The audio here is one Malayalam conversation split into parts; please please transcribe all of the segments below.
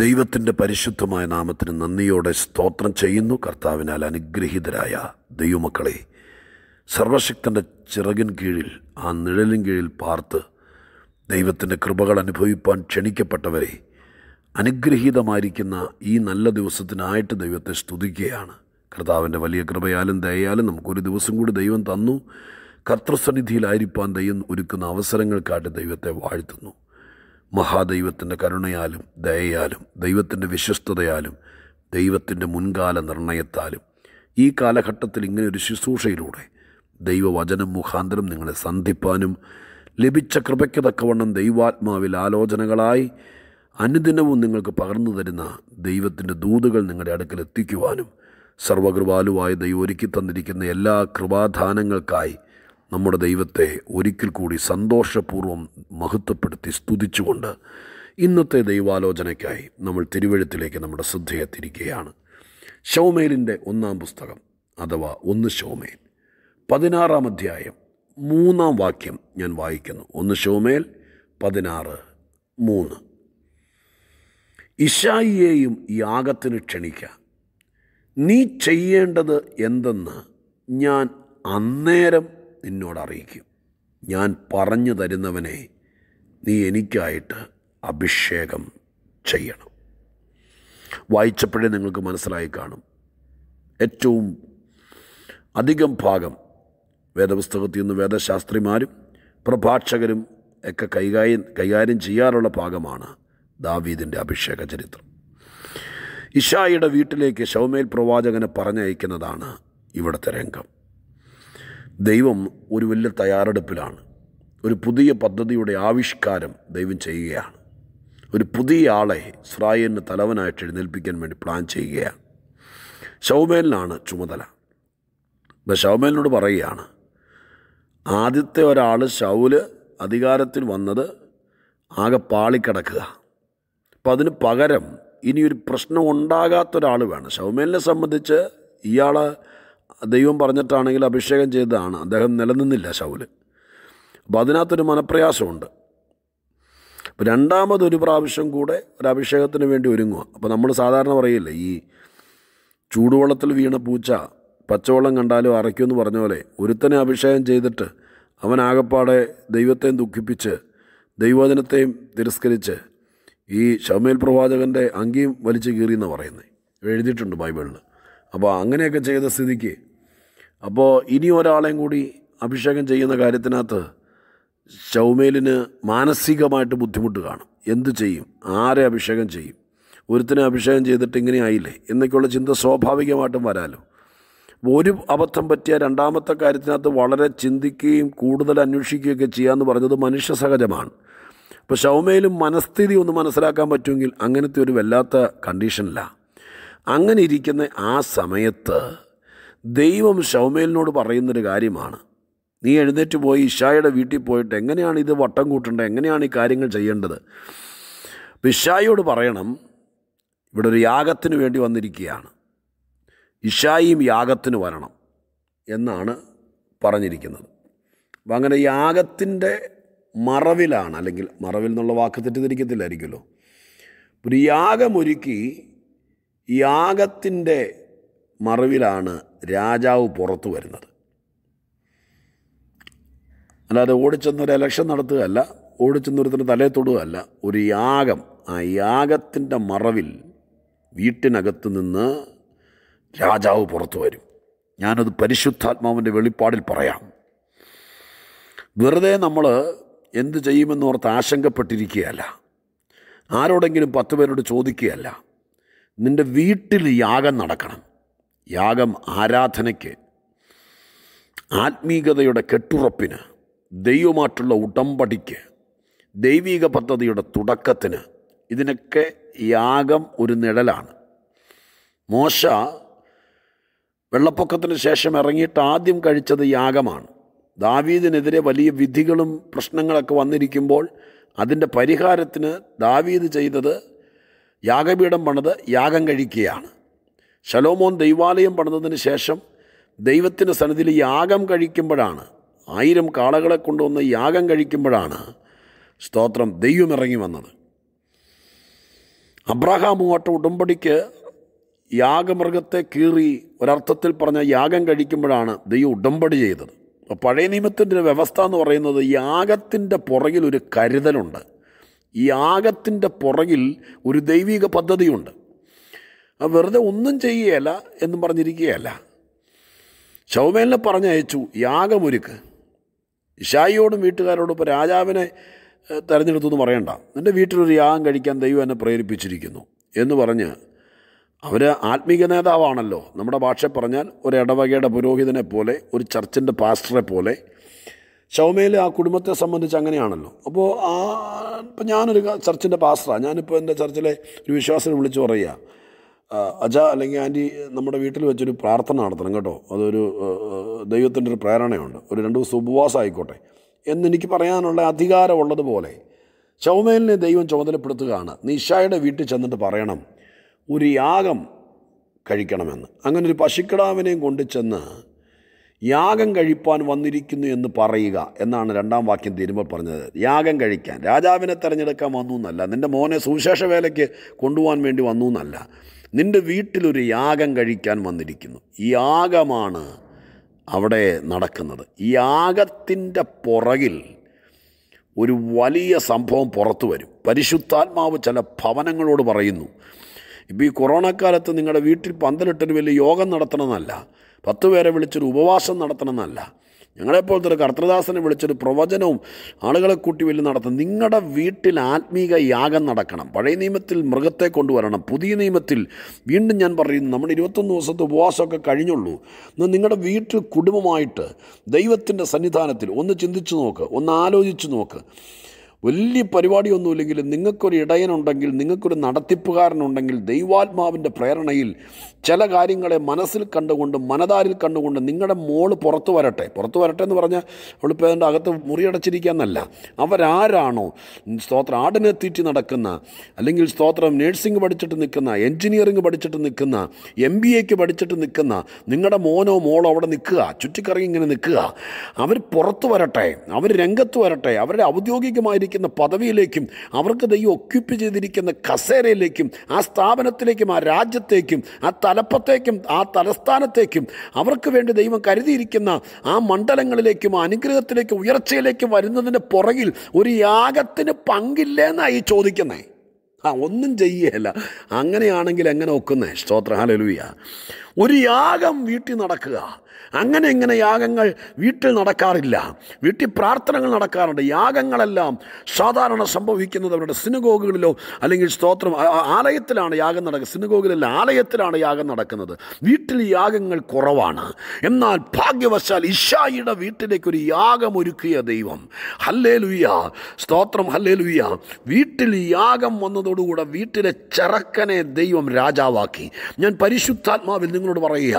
ദൈവത്തിൻ്റെ പരിശുദ്ധമായ നാമത്തിന് നന്ദിയോടെ സ്തോത്രം ചെയ്യുന്നു കർത്താവിനാൽ അനുഗ്രഹീതരായ ദൈവമക്കളെ സർവശക്തൻ്റെ ചിറകിൻ കീഴിൽ ആ നിഴലിൻ കീഴിൽ പാർത്ത് ദൈവത്തിൻ്റെ കൃപകൾ അനുഭവിപ്പാൻ ക്ഷണിക്കപ്പെട്ടവരെ അനുഗ്രഹീതമായിരിക്കുന്ന ഈ നല്ല ദിവസത്തിനായിട്ട് ദൈവത്തെ സ്തുതിക്കുകയാണ് കർത്താവിൻ്റെ വലിയ കൃപയാലും ദയാലും നമുക്കൊരു ദിവസം കൂടി ദൈവം തന്നു കർത്തൃസന്നിധിയിലായിരിക്കാൻ ദൈവം ഒരുക്കുന്ന അവസരങ്ങൾക്കായിട്ട് ദൈവത്തെ വാഴ്ത്തുന്നു മഹാദൈവത്തിൻ്റെ കരുണയാലും ദയയാലും ദൈവത്തിൻ്റെ വിശ്വസ്തതയാലും ദൈവത്തിൻ്റെ മുൻകാല നിർണയത്താലും ഈ കാലഘട്ടത്തിൽ ഇങ്ങനെ ഒരു ശുശ്രൂഷയിലൂടെ ദൈവവചനം മുഖാന്തരം നിങ്ങളെ സന്ധിപ്പാനും ലഭിച്ച കൃപയ്ക്ക് തക്കവണ്ണം ദൈവാത്മാവിൽ ആലോചനകളായി അനുദിനവും നിങ്ങൾക്ക് പകർന്നു തരുന്ന ദൈവത്തിൻ്റെ ദൂതുകൾ നിങ്ങളുടെ അടുക്കൽ എത്തിക്കുവാനും സർവകൃപാലുവായ ദൈവം ഒരുക്കി തന്നിരിക്കുന്ന എല്ലാ കൃപാധാനങ്ങൾക്കായി നമ്മുടെ ദൈവത്തെ ഒരിക്കൽ കൂടി സന്തോഷപൂർവ്വം മഹത്വപ്പെടുത്തി സ്തുതിച്ചുകൊണ്ട് ഇന്നത്തെ ദൈവാലോചനയ്ക്കായി നമ്മൾ തിരുവഴുത്തിലേക്ക് നമ്മുടെ ശ്രദ്ധയെ തിരിക്കുകയാണ് ഷൗമേലിൻ്റെ ഒന്നാം പുസ്തകം അഥവാ ഒന്ന് ഷൗമേൽ പതിനാറാം അധ്യായം മൂന്നാം വാക്യം ഞാൻ വായിക്കുന്നു ഒന്ന് ഷോമേൽ പതിനാറ് മൂന്ന് ഇഷായിയെയും യാഗത്തിന് ക്ഷണിക്ക നീ ചെയ്യേണ്ടത് എന്തെന്ന് ഞാൻ അന്നേരം നിന്നോടറിയിക്കും ഞാൻ പറഞ്ഞു തരുന്നവനെ നീ എനിക്കായിട്ട് അഭിഷേകം ചെയ്യണം വായിച്ചപ്പോഴേ നിങ്ങൾക്ക് മനസ്സിലായി കാണും ഏറ്റവും അധികം ഭാഗം വേദപുസ്തകത്തിൽ നിന്ന് വേദശാസ്ത്രിമാരും പ്രഭാഷകരും ഒക്കെ കൈകാര്യം കൈകാര്യം ചെയ്യാറുള്ള ഭാഗമാണ് ദാവീദിൻ്റെ അഭിഷേക ചരിത്രം ഇഷായിയുടെ വീട്ടിലേക്ക് ശൗമേൽ പ്രവാചകനെ പറഞ്ഞയക്കുന്നതാണ് ഇവിടുത്തെ രംഗം ദൈവം ഒരു വലിയ തയ്യാറെടുപ്പിലാണ് ഒരു പുതിയ പദ്ധതിയുടെ ആവിഷ്കാരം ദൈവം ചെയ്യുകയാണ് ഒരു പുതിയ ആളെ ഇസ്രായേലിന് തലവനായിട്ട് എഴുന്നേൽപ്പിക്കാൻ വേണ്ടി പ്ലാൻ ചെയ്യുകയാണ് ഷൗമേലിനാണ് ചുമതല ഇപ്പം ഷൗമേലിനോട് പറയുകയാണ് ആദ്യത്തെ ഒരാൾ ഷൗല് അധികാരത്തിൽ വന്നത് ആകെ പാളിക്കിടക്കുക അപ്പം അതിന് പകരം ഇനിയൊരു പ്രശ്നം ഉണ്ടാകാത്തൊരാൾ വേണം ഷൗമേലിനെ സംബന്ധിച്ച് ഇയാൾ ദൈവം പറഞ്ഞിട്ടാണെങ്കിൽ അഭിഷേകം ചെയ്തതാണ് അദ്ദേഹം നിലനിന്നില്ല ശൗല് അപ്പോൾ അതിനകത്തൊരു മനപ്രയാസമുണ്ട് അപ്പോൾ രണ്ടാമതൊരു പ്രാവശ്യം കൂടെ ഒരു അഭിഷേകത്തിന് വേണ്ടി ഒരുങ്ങുക അപ്പോൾ നമ്മൾ സാധാരണ പറയില്ലേ ഈ ചൂടുവെള്ളത്തിൽ വീണ പൂച്ച പച്ചവെള്ളം കണ്ടാലും അരയ്ക്കുമെന്ന് പറഞ്ഞ പോലെ ഒരുത്തനെ അഭിഷേകം ചെയ്തിട്ട് അവൻ ആകപ്പാടെ ദൈവത്തെയും ദുഃഖിപ്പിച്ച് ദൈവവചനത്തെയും തിരസ്കരിച്ച് ഈ ഷമേൽ പ്രവാചകൻ്റെ അങ്കിയും വലിച്ചു കീറിയെന്ന് പറയുന്നത് എഴുതിയിട്ടുണ്ട് ബൈബിളിൽ അപ്പോൾ അങ്ങനെയൊക്കെ ചെയ്ത സ്ഥിതിക്ക് അപ്പോൾ ഇനി ഒരാളെയും കൂടി അഭിഷേകം ചെയ്യുന്ന കാര്യത്തിനകത്ത് ചൗമേലിന് മാനസികമായിട്ട് ബുദ്ധിമുട്ട് കാണും എന്ത് ചെയ്യും ആരെ അഭിഷേകം ചെയ്യും ഒരുത്തിനെ അഭിഷേകം ചെയ്തിട്ട് ഇങ്ങനെ ആയില്ലേ എന്നൊക്കെയുള്ള ചിന്ത സ്വാഭാവികമായിട്ടും വരാലോ ഒരു അബദ്ധം പറ്റിയ രണ്ടാമത്തെ കാര്യത്തിനകത്ത് വളരെ ചിന്തിക്കുകയും കൂടുതൽ അന്വേഷിക്കുകയൊക്കെ ചെയ്യാമെന്ന് പറഞ്ഞത് മനുഷ്യ സഹജമാണ് അപ്പോൾ ശൗമയിലും മനസ്ഥിതി ഒന്ന് മനസ്സിലാക്കാൻ പറ്റുമെങ്കിൽ അങ്ങനത്തെ ഒരു വല്ലാത്ത കണ്ടീഷനിലാണ് അങ്ങനെ ഇരിക്കുന്ന ആ സമയത്ത് ദൈവം ശൗമേലിനോട് പറയുന്നൊരു കാര്യമാണ് നീ എഴുന്നേറ്റ് പോയി ഇഷായുടെ വീട്ടിൽ പോയിട്ട് എങ്ങനെയാണ് ഇത് വട്ടം കൂട്ടേണ്ടത് എങ്ങനെയാണ് ഈ കാര്യങ്ങൾ ചെയ്യേണ്ടത് അപ്പം ഇഷായിയോട് പറയണം ഇവിടെ ഒരു യാഗത്തിന് വേണ്ടി വന്നിരിക്കുകയാണ് ഇഷായിയും യാഗത്തിന് വരണം എന്നാണ് പറഞ്ഞിരിക്കുന്നത് അപ്പം അങ്ങനെ യാഗത്തിൻ്റെ മറവിലാണ് അല്ലെങ്കിൽ മറവിൽ എന്നുള്ള വാക്ക് തെറ്റിദ്ധരിക്കത്തില്ലായിരിക്കുമല്ലോ ഒരു യാഗമൊരുക്കി യാഗത്തിൻ്റെ മറവിലാണ് രാജാവ് പുറത്തു വരുന്നത് അല്ലാതെ ഓടിച്ചെന്നൊരു എലക്ഷൻ നടത്തുകയല്ല ഓടിച്ചെന്നൊരുത്തിന് തലേ തൊടുകയല്ല ഒരു യാഗം ആ യാഗത്തിൻ്റെ മറവിൽ വീട്ടിനകത്ത് നിന്ന് രാജാവ് പുറത്തു വരും ഞാനത് പരിശുദ്ധാത്മാവിൻ്റെ വെളിപ്പാടിൽ പറയാം വെറുതെ നമ്മൾ എന്ത് ചെയ്യുമെന്നോർത്ത് ആശങ്കപ്പെട്ടിരിക്കുകയല്ല ആരോടെങ്കിലും പത്ത് പേരോട് ചോദിക്കുകയല്ല നിൻ്റെ വീട്ടിൽ യാഗം നടക്കണം യാഗം ആരാധനയ്ക്ക് ആത്മീകതയുടെ കെട്ടുറപ്പിന് ദൈവമായിട്ടുള്ള ഉടമ്പടിക്ക് ദൈവിക പദ്ധതിയുടെ തുടക്കത്തിന് ഇതിനൊക്കെ യാഗം ഒരു നിഴലാണ് മോശ വെള്ളപ്പൊക്കത്തിന് ശേഷം ഇറങ്ങിയിട്ട് ആദ്യം കഴിച്ചത് യാഗമാണ് ദാവീദിനെതിരെ വലിയ വിധികളും പ്രശ്നങ്ങളൊക്കെ വന്നിരിക്കുമ്പോൾ അതിൻ്റെ പരിഹാരത്തിന് ദാവീദ് ചെയ്തത് യാഗപീഠം പണിത് യാഗം കഴിക്കുകയാണ് ശലോമോൻ ദൈവാലയം പണിതതിന് ശേഷം ദൈവത്തിൻ്റെ സന്നിധിയിൽ യാഗം കഴിക്കുമ്പോഴാണ് ആയിരം കാളകളെ കൊണ്ടുവന്ന് യാഗം കഴിക്കുമ്പോഴാണ് സ്തോത്രം ദൈവം ഇറങ്ങി വന്നത് അബ്രഹാം മൂവാട്ട ഉടമ്പടിക്ക് യാഗമൃഗത്തെ കീറി ഒരർത്ഥത്തിൽ പറഞ്ഞ യാഗം കഴിക്കുമ്പോഴാണ് ദൈവം ഉടമ്പടി ചെയ്തത് പഴയ നിയമത്തിൻ്റെ വ്യവസ്ഥ എന്ന് പറയുന്നത് യാഗത്തിൻ്റെ പുറകിൽ ഒരു കരുതലുണ്ട് യാഗത്തിൻ്റെ പുറകിൽ ഒരു ദൈവിക പദ്ധതിയുണ്ട് അത് വെറുതെ ഒന്നും ചെയ്യുകയല്ല എന്നും പറഞ്ഞിരിക്കുകയല്ല ശൗമേലിനെ പറഞ്ഞയച്ചു യാഗമൊരുക്ക് ഇഷായിയോടും വീട്ടുകാരോടും ഇപ്പോൾ രാജാവിനെ തിരഞ്ഞെടുത്തു എന്ന് പറയണ്ട എൻ്റെ വീട്ടിലൊരു യാഗം കഴിക്കാൻ ദൈവം എന്നെ പ്രേരിപ്പിച്ചിരിക്കുന്നു എന്ന് പറഞ്ഞ് അവർ ആത്മീക നേതാവാണല്ലോ നമ്മുടെ ഭാഷ പറഞ്ഞാൽ ഒരു ഇടവകയുടെ പുരോഹിതനെ പോലെ ഒരു ചർച്ചിൻ്റെ പാസ്റ്ററെ പോലെ ശൗമേൽ ആ കുടുംബത്തെ സംബന്ധിച്ച് അങ്ങനെയാണല്ലോ അപ്പോൾ ആ ഇപ്പം ഞാനൊരു ചർച്ചിൻ്റെ പാസ്റ്ററാണ് ഞാനിപ്പോൾ എൻ്റെ ചർച്ചിലെ ഒരു വിശ്വാസം വിളിച്ചു പറയുക അജ അല്ലെങ്കിൽ ആൻറ്റി നമ്മുടെ വീട്ടിൽ വെച്ചൊരു പ്രാർത്ഥന നടത്തണം കേട്ടോ അതൊരു ദൈവത്തിൻ്റെ ഒരു പ്രേരണയുണ്ട് ഒരു രണ്ട് ദിവസം ഉപവാസം ആയിക്കോട്ടെ എന്നെനിക്ക് പറയാനുള്ള അധികാരമുള്ളതുപോലെ ചൗമേലിനെ ദൈവം ചുമതലപ്പെടുത്തുകയാണ് നിഷായുടെ വീട്ടിൽ ചെന്നിട്ട് പറയണം ഒരു യാഗം കഴിക്കണമെന്ന് അങ്ങനെ ഒരു പശുക്കിടാവിനെയും കൊണ്ട് ചെന്ന് യാഗം കഴിപ്പാൻ വന്നിരിക്കുന്നു എന്ന് പറയുക എന്നാണ് രണ്ടാം വാക്യം തീരുമ്പോൾ പറഞ്ഞത് യാഗം കഴിക്കാൻ രാജാവിനെ തിരഞ്ഞെടുക്കാൻ വന്നു എന്നല്ല നിൻ്റെ മോനെ സുവിശേഷ വേലയ്ക്ക് കൊണ്ടുപോകാൻ വേണ്ടി വന്നു എന്നല്ല നിൻ്റെ വീട്ടിലൊരു യാഗം കഴിക്കാൻ വന്നിരിക്കുന്നു ഈ യാഗമാണ് അവിടെ നടക്കുന്നത് ഈ യാഗത്തിൻ്റെ പുറകിൽ ഒരു വലിയ സംഭവം പുറത്തു വരും പരിശുദ്ധാത്മാവ് ചില ഭവനങ്ങളോട് പറയുന്നു ഇപ്പോൾ ഈ കൊറോണ കാലത്ത് നിങ്ങളുടെ വീട്ടിൽ പന്തലിട്ടൊരു വലിയ യോഗം നടത്തണമെന്നല്ല പത്ത് പേരെ വിളിച്ചൊരു ഉപവാസം നടത്തണമെന്നല്ല ഞങ്ങളെപ്പോലത്തെ ഒരു കർത്തൃദാസനെ വിളിച്ചൊരു പ്രവചനവും ആളുകളെ കൂട്ടി വലിയ നടത്തും നിങ്ങളുടെ വീട്ടിൽ ആത്മീക യാഗം നടക്കണം പഴയ നിയമത്തിൽ മൃഗത്തെ കൊണ്ടുവരണം പുതിയ നിയമത്തിൽ വീണ്ടും ഞാൻ പറയുന്നു നമ്മുടെ ഇരുപത്തൊന്ന് ദിവസത്തെ ഉപവാസമൊക്കെ കഴിഞ്ഞുള്ളൂ എന്നാൽ നിങ്ങളുടെ വീട്ടിൽ കുടുംബമായിട്ട് ദൈവത്തിൻ്റെ സന്നിധാനത്തിൽ ഒന്ന് ചിന്തിച്ചു നോക്ക് ഒന്ന് ആലോചിച്ച് നോക്ക് വലിയ പരിപാടിയൊന്നുമില്ലെങ്കിലും നിങ്ങൾക്കൊരു ഇടയനുണ്ടെങ്കിൽ നിങ്ങൾക്കൊരു നടത്തിപ്പുകാരനുണ്ടെങ്കിൽ ദൈവാത്മാവിൻ്റെ പ്രേരണയിൽ ചില കാര്യങ്ങളെ മനസ്സിൽ കണ്ടുകൊണ്ട് മനതാരിൽ കണ്ടുകൊണ്ട് നിങ്ങളുടെ മോള് പുറത്തു വരട്ടെ പുറത്തു വരട്ടെ എന്ന് പറഞ്ഞാൽ അവളിപ്പോൾ അതിൻ്റെ അകത്ത് മുറിയടച്ചിരിക്കാന്നല്ല അവരാരാണോ സ്തോത്രം ആടിനെ തീറ്റി നടക്കുന്ന അല്ലെങ്കിൽ സ്തോത്രം നേഴ്സിംഗ് പഠിച്ചിട്ട് നിൽക്കുന്ന എൻജിനീയറിംഗ് പഠിച്ചിട്ട് നിൽക്കുന്ന എം ബി എക്ക് പഠിച്ചിട്ട് നിൽക്കുന്ന നിങ്ങളുടെ മോനോ മോളോ അവിടെ നിൽക്കുക ചുറ്റിക്കറങ്ങി ഇങ്ങനെ നിൽക്കുക അവർ പുറത്തു വരട്ടെ അവർ രംഗത്ത് വരട്ടെ അവരുടെ ഔദ്യോഗികമായിരിക്കും ചെയ്തിരിക്കുന്ന പദവിയിലേക്കും അവർക്ക് ദൈവം ഒക്യുപ്പ് ചെയ്തിരിക്കുന്ന കസേരയിലേക്കും ആ സ്ഥാപനത്തിലേക്കും ആ രാജ്യത്തേക്കും ആ തലപ്പത്തേക്കും ആ തലസ്ഥാനത്തേക്കും അവർക്ക് വേണ്ടി ദൈവം കരുതിയിരിക്കുന്ന ആ മണ്ഡലങ്ങളിലേക്കും അനുഗ്രഹത്തിലേക്കും ഉയർച്ചയിലേക്കും വരുന്നതിൻ്റെ പുറകിൽ ഒരു യാഗത്തിന് പങ്കില്ലെന്നായി ചോദിക്കുന്നത് ആ ഒന്നും ചെയ്യുകയല്ല അങ്ങനെയാണെങ്കിൽ എങ്ങനെ ഒക്കുന്നേ സ്തോത്ര ഒരു യാഗം വീട്ടിൽ നടക്കുക അങ്ങനെ ഇങ്ങനെ യാഗങ്ങൾ വീട്ടിൽ നടക്കാറില്ല വീട്ടിൽ പ്രാർത്ഥനകൾ നടക്കാറുണ്ട് യാഗങ്ങളെല്ലാം സാധാരണ സംഭവിക്കുന്നത് അവരുടെ സിനുഗോഗുകളിലോ അല്ലെങ്കിൽ സ്തോത്രം ആലയത്തിലാണ് യാഗം നടക്കുക സിനുഗോഗിലല്ല ആലയത്തിലാണ് യാഗം നടക്കുന്നത് വീട്ടിൽ യാഗങ്ങൾ കുറവാണ് എന്നാൽ ഭാഗ്യവശാൽ ഇഷായിയുടെ വീട്ടിലേക്ക് ഒരു യാഗം ഒരുക്കിയ ദൈവം ഹല്ലേ ലുയ്യ സ്തോത്രം ഹല്ലേ ലുയ്യ വീട്ടിൽ യാഗം വന്നതോടുകൂടെ വീട്ടിലെ ചെറക്കനെ ദൈവം രാജാവാക്കി ഞാൻ പരിശുദ്ധാത്മാവിൽ നിങ്ങൾ നിങ്ങളോട് പറയുക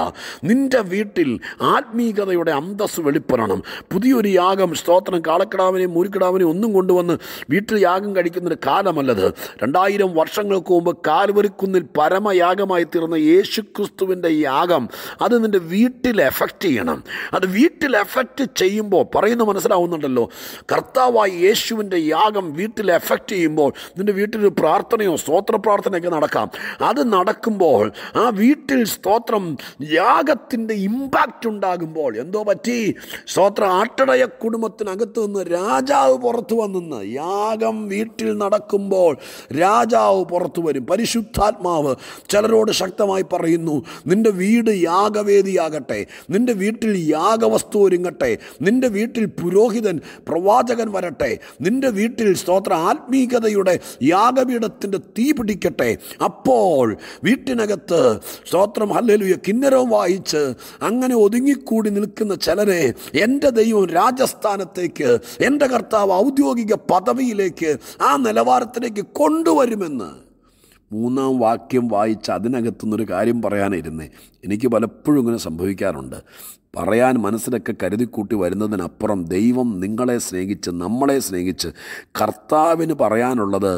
നിൻ്റെ വീട്ടിൽ ആത്മീകതയുടെ അന്തസ് വെളിപ്പെടണം പുതിയൊരു യാഗം സ്തോത്രം കാളക്കിടാവിനെയും മൂരിക്കിടാവിനെയും ഒന്നും കൊണ്ടുവന്ന് വീട്ടിൽ യാഗം കഴിക്കുന്നൊരു കാലമല്ലത് രണ്ടായിരം വർഷങ്ങൾക്ക് മുമ്പ് കാൽവരിക്കുന്നിൽ പരമയാഗമായി തീർന്ന ക്രിസ്തുവിൻ്റെ യാഗം അത് നിൻ്റെ വീട്ടിൽ എഫക്റ്റ് ചെയ്യണം അത് വീട്ടിൽ എഫക്റ്റ് ചെയ്യുമ്പോൾ പറയുന്ന മനസ്സിലാവുന്നുണ്ടല്ലോ കർത്താവായ യേശുവിൻ്റെ യാഗം വീട്ടിൽ എഫക്റ്റ് ചെയ്യുമ്പോൾ നിൻ്റെ വീട്ടിൽ പ്രാർത്ഥനയോ സ്തോത്ര പ്രാർത്ഥനയൊക്കെ നടക്കാം അത് നടക്കുമ്പോൾ ആ വീട്ടിൽ സ്തോത്ര സ്തോത്രം യാഗത്തിൻ്റെ ഇമ്പാക്റ്റ് ഉണ്ടാകുമ്പോൾ എന്തോ പറ്റി സ്തോത്ര ആട്ടടയ കുടുംബത്തിനകത്ത് നിന്ന് രാജാവ് പുറത്തു വന്നെന്ന് യാഗം വീട്ടിൽ നടക്കുമ്പോൾ രാജാവ് പുറത്തു വരും പരിശുദ്ധാത്മാവ് ചിലരോട് ശക്തമായി പറയുന്നു നിൻ്റെ വീട് യാഗവേദിയാകട്ടെ നിൻ്റെ വീട്ടിൽ യാഗവസ്തു ഒരുങ്ങട്ടെ നിൻ്റെ വീട്ടിൽ പുരോഹിതൻ പ്രവാചകൻ വരട്ടെ നിൻ്റെ വീട്ടിൽ സ്തോത്ര ആത്മീകതയുടെ യാഗപീഠത്തിൻ്റെ തീ പിടിക്കട്ടെ അപ്പോൾ വീട്ടിനകത്ത് സ്തോത്രം അല്ലെങ്കിൽ ഹാലലുയ കിന്നരവും വായിച്ച് അങ്ങനെ ഒതുങ്ങിക്കൂടി നിൽക്കുന്ന ചിലരെ എൻ്റെ ദൈവം രാജസ്ഥാനത്തേക്ക് എൻ്റെ കർത്താവ് ഔദ്യോഗിക പദവിയിലേക്ക് ആ നിലവാരത്തിലേക്ക് കൊണ്ടുവരുമെന്ന് മൂന്നാം വാക്യം വായിച്ച് അതിനകത്തുനിന്നൊരു കാര്യം പറയാനിരുന്നേ എനിക്ക് പലപ്പോഴും ഇങ്ങനെ സംഭവിക്കാറുണ്ട് പറയാൻ മനസ്സിലൊക്കെ കരുതിക്കൂട്ടി വരുന്നതിനപ്പുറം ദൈവം നിങ്ങളെ സ്നേഹിച്ച് നമ്മളെ സ്നേഹിച്ച് കർത്താവിന് പറയാനുള്ളത്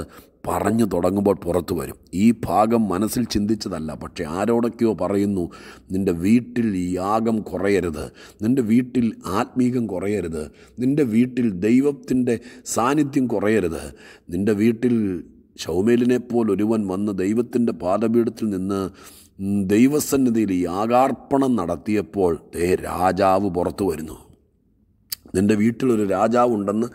പറഞ്ഞു തുടങ്ങുമ്പോൾ പുറത്തു വരും ഈ ഭാഗം മനസ്സിൽ ചിന്തിച്ചതല്ല പക്ഷേ ആരോടൊക്കെയോ പറയുന്നു നിൻ്റെ വീട്ടിൽ യാഗം കുറയരുത് നിൻ്റെ വീട്ടിൽ ആത്മീകം കുറയരുത് നിൻ്റെ വീട്ടിൽ ദൈവത്തിൻ്റെ സാന്നിധ്യം കുറയരുത് നിൻ്റെ വീട്ടിൽ ഷൗമേലിനെപ്പോൾ ഒരുവൻ വന്ന് ദൈവത്തിൻ്റെ പാദപീഠത്തിൽ നിന്ന് ദൈവസന്നിധിയിൽ യാഗാർപ്പണം നടത്തിയപ്പോൾ ദേ രാജാവ് പുറത്തു വരുന്നു നിൻ്റെ വീട്ടിലൊരു രാജാവുണ്ടെന്ന്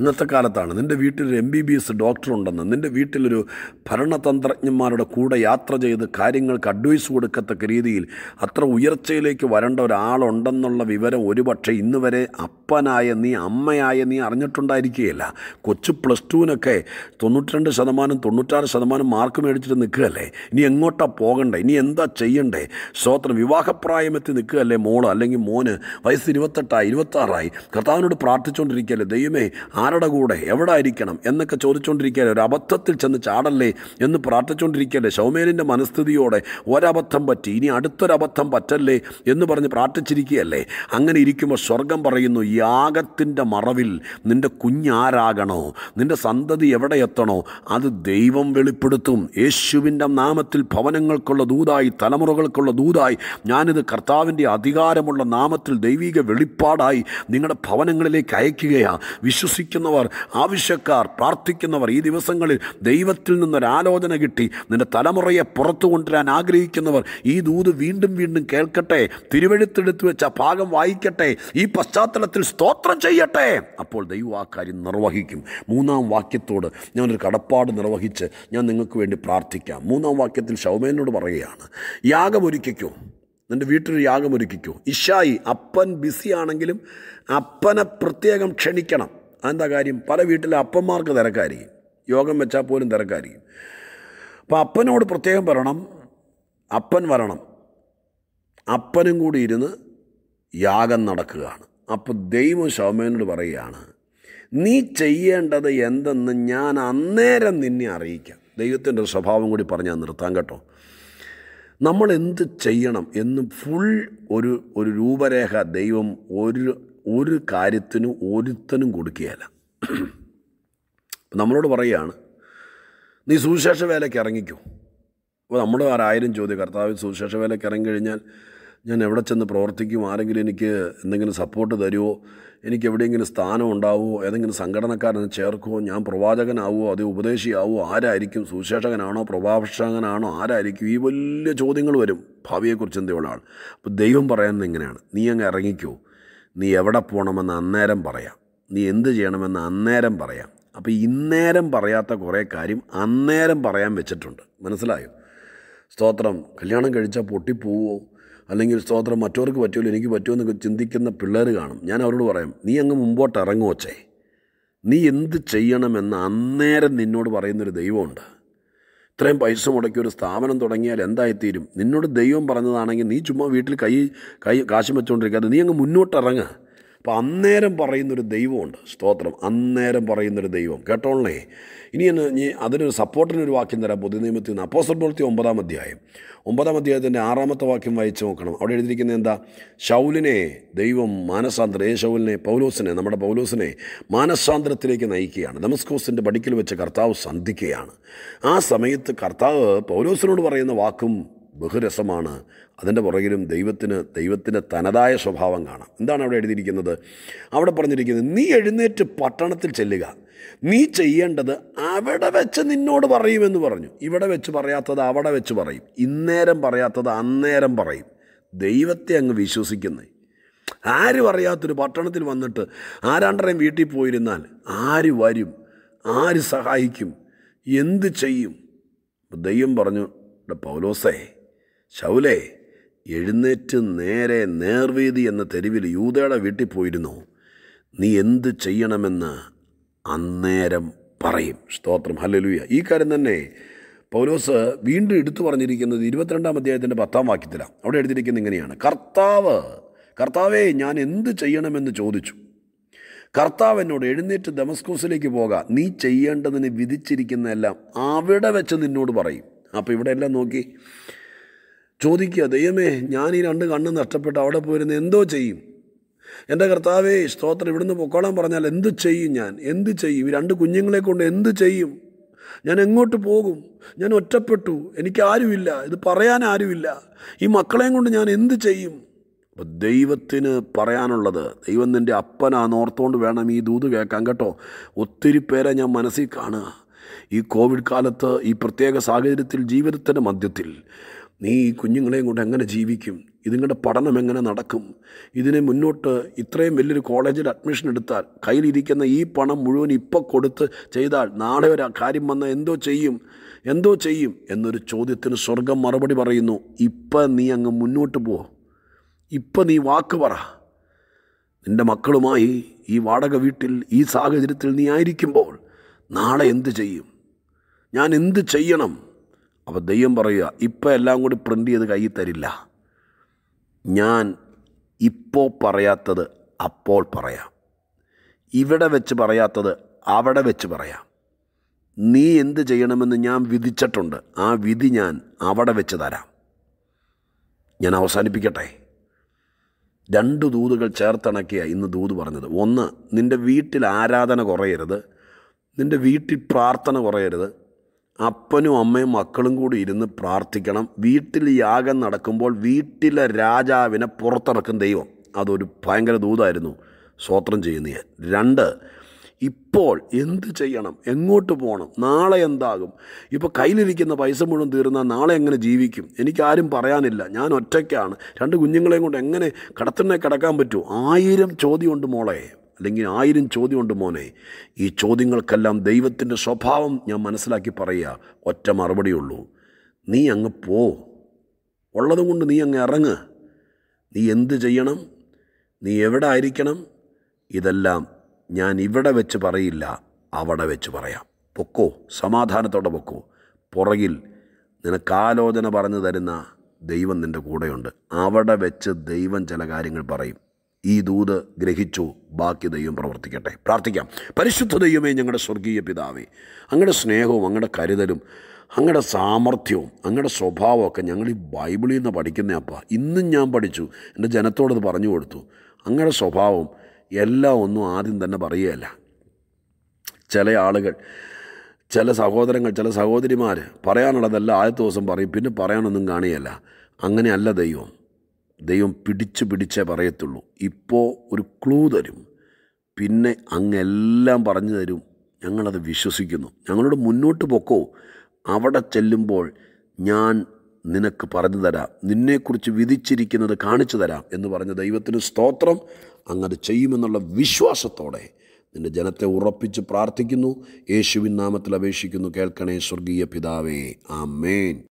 ഇന്നത്തെ കാലത്താണ് നിൻ്റെ വീട്ടിലൊരു എം ബി ബി എസ് ഡോക്ടറുണ്ടെന്ന് നിൻ്റെ വീട്ടിലൊരു ഭരണതന്ത്രജ്ഞന്മാരുടെ കൂടെ യാത്ര ചെയ്ത് കാര്യങ്ങൾക്ക് അഡ്വൈസ് കൊടുക്കത്തക്ക രീതിയിൽ അത്ര ഉയർച്ചയിലേക്ക് വരേണ്ട ഒരാളുണ്ടെന്നുള്ള വിവരം ഒരുപക്ഷെ ഇന്ന് വരെ അപ്പനായ നീ അമ്മയായ നീ അറിഞ്ഞിട്ടുണ്ടായിരിക്കുകയല്ല കൊച്ചു പ്ലസ് ടുവിനൊക്കെ തൊണ്ണൂറ്റിരണ്ട് ശതമാനം തൊണ്ണൂറ്റാറ് ശതമാനം മാർക്ക് മേടിച്ചിട്ട് നിൽക്കുകയല്ലേ ഇനി എങ്ങോട്ടാണ് പോകണ്ടേ ഇനി എന്താ ചെയ്യണ്ടേ സ്വോത്രം വിവാഹപ്രായമെത്തി നിൽക്കുകയല്ലേ മോള് അല്ലെങ്കിൽ മോന് വയസ്സ് ഇരുപത്തെട്ടായി ഇരുപത്താറായി കർത്താവിനോട് പ്രാർത്ഥിച്ചുകൊണ്ടിരിക്കുകയല്ലേ ദൈവമേ ആ ആരുടെ കൂടെ എവിടെ ആയിരിക്കണം എന്നൊക്കെ ചോദിച്ചുകൊണ്ടിരിക്കുകയല്ലേ ഒരു അബദ്ധത്തിൽ ചെന്ന് ചാടല്ലേ എന്ന് പ്രാർത്ഥിച്ചുകൊണ്ടിരിക്കുകയല്ലേ ശൗമേലിൻ്റെ മനസ്ഥിതിയോടെ ഒരബദ്ധം പറ്റി ഇനി അടുത്തൊരബദ്ധം പറ്റല്ലേ എന്ന് പറഞ്ഞ് പ്രാർത്ഥിച്ചിരിക്കുകയല്ലേ അങ്ങനെ ഇരിക്കുമ്പോൾ സ്വർഗം പറയുന്നു യാഗത്തിൻ്റെ മറവിൽ നിൻ്റെ കുഞ്ഞാരാകണോ നിൻ്റെ സന്തതി എവിടെ എത്തണോ അത് ദൈവം വെളിപ്പെടുത്തും യേശുവിൻ്റെ നാമത്തിൽ ഭവനങ്ങൾക്കുള്ള ദൂതായി തലമുറകൾക്കുള്ള ദൂതായി ഞാനിത് കർത്താവിൻ്റെ അധികാരമുള്ള നാമത്തിൽ ദൈവിക വെളിപ്പാടായി നിങ്ങളുടെ ഭവനങ്ങളിലേക്ക് അയക്കുകയാണ് വിശ്വസിക്കുക ഇച്ഛിക്കുന്നവർ ആവശ്യക്കാർ പ്രാർത്ഥിക്കുന്നവർ ഈ ദിവസങ്ങളിൽ ദൈവത്തിൽ നിന്നൊരാലോചന കിട്ടി നിന്റെ തലമുറയെ പുറത്തു കൊണ്ടുവരാൻ ആഗ്രഹിക്കുന്നവർ ഈ ദൂത് വീണ്ടും വീണ്ടും കേൾക്കട്ടെ തിരുവഴുത്തെടുത്ത് വെച്ച ഭാഗം വായിക്കട്ടെ ഈ പശ്ചാത്തലത്തിൽ സ്തോത്രം ചെയ്യട്ടെ അപ്പോൾ ദൈവം ആ കാര്യം നിർവഹിക്കും മൂന്നാം വാക്യത്തോട് ഞാനൊരു കടപ്പാട് നിർവഹിച്ച് ഞാൻ നിങ്ങൾക്ക് വേണ്ടി പ്രാർത്ഥിക്കാം മൂന്നാം വാക്യത്തിൽ ഷൗമേനോട് പറയുകയാണ് യാഗമൊരുക്കിക്കോ നിൻ്റെ വീട്ടിലൊരു യാഗമൊരുക്കിക്കോ ഇഷായി അപ്പൻ ബിസി ആണെങ്കിലും അപ്പനെ പ്രത്യേകം ക്ഷണിക്കണം എന്താ കാര്യം പല വീട്ടിലെ അപ്പന്മാർക്ക് തിരക്കായിരിക്കും യോഗം വെച്ചാൽ പോലും തിരക്കായിരിക്കും അപ്പോൾ അപ്പനോട് പ്രത്യേകം പറയണം അപ്പൻ വരണം അപ്പനും കൂടി ഇരുന്ന് യാഗം നടക്കുകയാണ് അപ്പോൾ ദൈവം ശോമേനോട് പറയുകയാണ് നീ ചെയ്യേണ്ടത് എന്തെന്ന് ഞാൻ അന്നേരം നിന്നെ അറിയിക്കാം ദൈവത്തിൻ്റെ സ്വഭാവം കൂടി പറഞ്ഞാൽ നിർത്താം കേട്ടോ നമ്മൾ എന്ത് ചെയ്യണം എന്ന് ഫുൾ ഒരു ഒരു രൂപരേഖ ദൈവം ഒരു ഒരു കാര്യത്തിനും ഒരുത്തനും കൊടുക്കുകയല്ല നമ്മളോട് പറയുകയാണ് നീ സുവിശേഷ വേലയ്ക്ക് ഇറങ്ങിക്കോ അപ്പോൾ നമ്മുടെ ആരായിരം ചോദ്യം കർത്താവ് സുവിശേഷ വേലയ്ക്ക് ഇറങ്ങിക്കഴിഞ്ഞാൽ ഞാൻ എവിടെ ചെന്ന് പ്രവർത്തിക്കും ആരെങ്കിലും എനിക്ക് എന്തെങ്കിലും സപ്പോർട്ട് തരുമോ എനിക്ക് എവിടെയെങ്കിലും സ്ഥാനം ഉണ്ടാവുമോ ഏതെങ്കിലും സംഘടനക്കാരനെ ചേർക്കുമോ ഞാൻ പ്രവാചകനാവോ അത് ഉപദേശിയാവോ ആരായിരിക്കും സുശേഷകനാണോ പ്രഭാഷകനാണോ ആരായിരിക്കും ഈ വലിയ ചോദ്യങ്ങൾ വരും ഭാവിയെക്കുറിച്ച് എന്തെങ്കിലും ആൾ അപ്പോൾ ദൈവം പറയുന്നത് എങ്ങനെയാണ് നീ അങ്ങ് ഇറങ്ങിക്കോ നീ എവിടെ പോകണമെന്ന് അന്നേരം പറയാം നീ എന്ത് ചെയ്യണമെന്ന് അന്നേരം പറയാം അപ്പോൾ ഇന്നേരം പറയാത്ത കുറേ കാര്യം അന്നേരം പറയാൻ വെച്ചിട്ടുണ്ട് മനസ്സിലായോ സ്തോത്രം കല്യാണം കഴിച്ചാൽ പൊട്ടിപ്പോവോ അല്ലെങ്കിൽ സ്തോത്രം മറ്റവർക്ക് പറ്റുമല്ലോ എനിക്ക് പറ്റുമെന്ന് ചിന്തിക്കുന്ന പിള്ളേർ കാണും ഞാൻ അവരോട് പറയാം നീ അങ്ങ് മുമ്പോട്ട് ഇറങ്ങുവച്ചേ നീ എന്ത് ചെയ്യണമെന്ന് അന്നേരം നിന്നോട് പറയുന്നൊരു ദൈവമുണ്ട് ഇത്രയും പൈസ മുടക്കി ഒരു സ്ഥാപനം തുടങ്ങിയാൽ എന്തായിത്തീരും നിന്നോട് ദൈവം പറഞ്ഞതാണെങ്കിൽ നീ ചുമ്മാ വീട്ടിൽ കൈ കൈ കാശും വെച്ചുകൊണ്ടിരിക്കാതെ നീ അങ്ങ് മുന്നോട്ടിറങ്ങുക അപ്പോൾ അന്നേരം പറയുന്നൊരു ദൈവമുണ്ട് സ്തോത്രം അന്നേരം പറയുന്നൊരു ദൈവം കേട്ടോളേ ഇനി ഇനി അതിനൊരു സപ്പോർട്ടിനൊരു വാക്യം തരാം പൊതു നിയമത്തിൽ നിന്ന് അപ്പോസർ പ്രവൃത്തി ഒമ്പതാം അധ്യായം ഒമ്പതാം അധ്യായത്തിൻ്റെ ആറാമത്തെ വാക്യം വായിച്ച് നോക്കണം അവിടെ എഴുതിയിരിക്കുന്നത് എന്താ ഷൗലിനെ ദൈവം മാനസാന്തരം ഏ ശൗലിനെ പൗലോസിനെ നമ്മുടെ പൗലോസിനെ മാനസാന്തരത്തിലേക്ക് നയിക്കുകയാണ് നമസ്കോസിൻ്റെ പടിക്കൽ വെച്ച് കർത്താവ് സന്ധിക്കുകയാണ് ആ സമയത്ത് കർത്താവ് പൗലോസിനോട് പറയുന്ന വാക്കും ബഹുരസമാണ് അതിൻ്റെ പുറകിലും ദൈവത്തിന് ദൈവത്തിൻ്റെ തനതായ സ്വഭാവം കാണാം എന്താണ് അവിടെ എഴുതിയിരിക്കുന്നത് അവിടെ പറഞ്ഞിരിക്കുന്നത് നീ എഴുന്നേറ്റ് പട്ടണത്തിൽ ചെല്ലുക നീ ചെയ്യേണ്ടത് അവിടെ വെച്ച് നിന്നോട് പറയുമെന്ന് പറഞ്ഞു ഇവിടെ വെച്ച് പറയാത്തത് അവിടെ വെച്ച് പറയും ഇന്നേരം പറയാത്തത് അന്നേരം പറയും ദൈവത്തെ അങ്ങ് വിശ്വസിക്കുന്നത് ആരും അറിയാത്തൊരു പട്ടണത്തിൽ വന്നിട്ട് ആരാണ്ടരം വീട്ടിൽ പോയിരുന്നാൽ ആര് വരും ആര് സഹായിക്കും എന്ത് ചെയ്യും ദൈവം പറഞ്ഞു പൗലോസേ ശൗലേ എഴുന്നേറ്റ് നേരെ നേർവേദി എന്ന തെരുവിൽ യൂതയുടെ വീട്ടിൽ പോയിരുന്നു നീ എന്ത് ചെയ്യണമെന്ന് അന്നേരം പറയും സ്തോത്രം ഹല്ലലൂയ ഈ കാര്യം തന്നെ പൗലോസ് വീണ്ടും എടുത്തു പറഞ്ഞിരിക്കുന്നത് ഇരുപത്തിരണ്ടാം അധ്യായത്തിൻ്റെ പത്താം വാക്യത്തിലാണ് അവിടെ എഴുതിയിരിക്കുന്നത് ഇങ്ങനെയാണ് കർത്താവ് കർത്താവേ ഞാൻ എന്ത് ചെയ്യണമെന്ന് ചോദിച്ചു കർത്താവ് എന്നോട് എഴുന്നേറ്റ് ദമസ്കൂസിലേക്ക് പോകാം നീ ചെയ്യേണ്ടതിന് വിധിച്ചിരിക്കുന്നതെല്ലാം അവിടെ വെച്ച് നിന്നോട് പറയും അപ്പോൾ ഇവിടെ എല്ലാം നോക്കി ചോദിക്കുക ദൈവമേ ഞാൻ ഈ രണ്ട് കണ്ണ് നഷ്ടപ്പെട്ട് അവിടെ പോയിരുന്ന് എന്തോ ചെയ്യും എൻ്റെ കർത്താവേ സ്തോത്രം ഇവിടുന്ന് പൊക്കോളം പറഞ്ഞാൽ എന്ത് ചെയ്യും ഞാൻ എന്ത് ചെയ്യും ഈ രണ്ട് കുഞ്ഞുങ്ങളെ കൊണ്ട് എന്ത് ചെയ്യും ഞാൻ എങ്ങോട്ട് പോകും ഞാൻ ഒറ്റപ്പെട്ടു എനിക്ക് ഇത് പറയാൻ ആരുമില്ല ഈ മക്കളെയും കൊണ്ട് ഞാൻ എന്ത് ചെയ്യും അപ്പോൾ ദൈവത്തിന് പറയാനുള്ളത് ദൈവം നിൻ്റെ അപ്പനാന്നോർത്തുകൊണ്ട് വേണം ഈ ദൂത് കേൾക്കാൻ കേട്ടോ ഒത്തിരി പേരെ ഞാൻ മനസ്സിൽ കാണുക ഈ കോവിഡ് കാലത്ത് ഈ പ്രത്യേക സാഹചര്യത്തിൽ ജീവിതത്തിൻ്റെ മധ്യത്തിൽ നീ ഈ കുഞ്ഞുങ്ങളെയും കൊണ്ട് എങ്ങനെ ജീവിക്കും ഇതിങ്ങളുടെ പഠനം എങ്ങനെ നടക്കും ഇതിനെ മുന്നോട്ട് ഇത്രയും വലിയൊരു കോളേജിൽ അഡ്മിഷൻ എടുത്താൽ കയ്യിലിരിക്കുന്ന ഈ പണം മുഴുവൻ ഇപ്പോൾ കൊടുത്ത് ചെയ്താൽ നാളെ ഒരു കാര്യം വന്നാൽ എന്തോ ചെയ്യും എന്തോ ചെയ്യും എന്നൊരു ചോദ്യത്തിന് സ്വർഗം മറുപടി പറയുന്നു ഇപ്പം നീ അങ്ങ് മുന്നോട്ട് പോ ഇപ്പം നീ വാക്ക് പറ നിൻ്റെ മക്കളുമായി ഈ വാടക വീട്ടിൽ ഈ സാഹചര്യത്തിൽ നീ ആയിരിക്കുമ്പോൾ നാളെ എന്ത് ചെയ്യും ഞാൻ എന്ത് ചെയ്യണം അപ്പോൾ ദൈവം പറയുക ഇപ്പോൾ എല്ലാം കൂടി പ്രിൻ്റ് ചെയ്ത് കയ്യിൽ തരില്ല ഞാൻ ഇപ്പോൾ പറയാത്തത് അപ്പോൾ പറയാം ഇവിടെ വെച്ച് പറയാത്തത് അവിടെ വെച്ച് പറയാം നീ എന്ത് ചെയ്യണമെന്ന് ഞാൻ വിധിച്ചിട്ടുണ്ട് ആ വിധി ഞാൻ അവിടെ വെച്ച് തരാം ഞാൻ അവസാനിപ്പിക്കട്ടെ രണ്ട് ദൂതുകൾ ചേർത്തിണക്കിയ ഇന്ന് ദൂത് പറഞ്ഞത് ഒന്ന് നിൻ്റെ വീട്ടിൽ ആരാധന കുറയരുത് നിൻ്റെ വീട്ടിൽ പ്രാർത്ഥന കുറയരുത് അപ്പനും അമ്മയും മക്കളും കൂടി ഇരുന്ന് പ്രാർത്ഥിക്കണം വീട്ടിൽ യാഗം നടക്കുമ്പോൾ വീട്ടിലെ രാജാവിനെ പുറത്തിറക്കും ദൈവം അതൊരു ഭയങ്കര ദൂതായിരുന്നു സ്വോത്രം ചെയ്യുന്ന ഞാൻ രണ്ട് ഇപ്പോൾ എന്ത് ചെയ്യണം എങ്ങോട്ട് പോകണം നാളെ എന്താകും ഇപ്പോൾ കയ്യിലിരിക്കുന്ന പൈസ മുഴുവൻ തീർന്നാൽ നാളെ എങ്ങനെ ജീവിക്കും എനിക്കാരും പറയാനില്ല ഞാൻ ഒറ്റയ്ക്കാണ് രണ്ട് കുഞ്ഞുങ്ങളെയും കൊണ്ട് എങ്ങനെ കടത്തിനെ കിടക്കാൻ പറ്റുമോ ആയിരം ചോദ്യമുണ്ട് മോളെ അല്ലെങ്കിൽ ആയിരം ചോദ്യമുണ്ട് മോനെ ഈ ചോദ്യങ്ങൾക്കെല്ലാം ദൈവത്തിൻ്റെ സ്വഭാവം ഞാൻ മനസ്സിലാക്കി പറയുക ഒറ്റ മറുപടിയുള്ളൂ നീ അങ്ങ് പോ ഉള്ളതും കൊണ്ട് നീ അങ്ങ് ഇറങ്ങ് നീ എന്ത് ചെയ്യണം നീ എവിടെ ആയിരിക്കണം ഇതെല്ലാം ഞാൻ ഇവിടെ വെച്ച് പറയില്ല അവിടെ വെച്ച് പറയാം പൊക്കോ സമാധാനത്തോടെ പൊക്കോ പുറകിൽ നിനക്കാലോചന പറഞ്ഞു തരുന്ന ദൈവം നിൻ്റെ കൂടെയുണ്ട് അവിടെ വെച്ച് ദൈവം ചില കാര്യങ്ങൾ പറയും ഈ ദൂത് ഗ്രഹിച്ചു ബാക്കി ദൈവം പ്രവർത്തിക്കട്ടെ പ്രാർത്ഥിക്കാം പരിശുദ്ധ ദൈവമേ ഞങ്ങളുടെ സ്വർഗീയ പിതാവേ അങ്ങയുടെ സ്നേഹവും അങ്ങയുടെ കരുതലും അങ്ങയുടെ സാമർഥ്യവും അങ്ങയുടെ സ്വഭാവമൊക്കെ ഞങ്ങൾ ഈ ബൈബിളിൽ നിന്ന് പഠിക്കുന്ന അപ്പ ഇന്നും ഞാൻ പഠിച്ചു എൻ്റെ ജനത്തോടത് പറഞ്ഞു കൊടുത്തു അങ്ങയുടെ സ്വഭാവം എല്ലാം ഒന്നും ആദ്യം തന്നെ പറയുകയല്ല ചില ആളുകൾ ചില സഹോദരങ്ങൾ ചില സഹോദരിമാർ പറയാനുള്ളതെല്ലാം ആദ്യത്തെ ദിവസം പറയും പിന്നെ പറയാനൊന്നും കാണുകയല്ല അങ്ങനെയല്ല ദൈവം ദൈവം പിടിച്ചു പിടിച്ചേ പറയത്തുള്ളൂ ഇപ്പോൾ ഒരു ക്ലൂ തരും പിന്നെ അങ്ങെല്ലാം പറഞ്ഞു തരും ഞങ്ങളത് വിശ്വസിക്കുന്നു ഞങ്ങളോട് മുന്നോട്ട് പൊക്കോ അവിടെ ചെല്ലുമ്പോൾ ഞാൻ നിനക്ക് പറഞ്ഞു തരാം നിന്നെക്കുറിച്ച് വിധിച്ചിരിക്കുന്നത് കാണിച്ചു തരാം എന്ന് പറഞ്ഞ ദൈവത്തിന് സ്തോത്രം അങ്ങനെ ചെയ്യുമെന്നുള്ള വിശ്വാസത്തോടെ നിന്റെ ജനത്തെ ഉറപ്പിച്ച് പ്രാർത്ഥിക്കുന്നു യേശുവിൻ നാമത്തിൽ അപേക്ഷിക്കുന്നു കേൾക്കണേ സ്വർഗീയ പിതാവേ ആ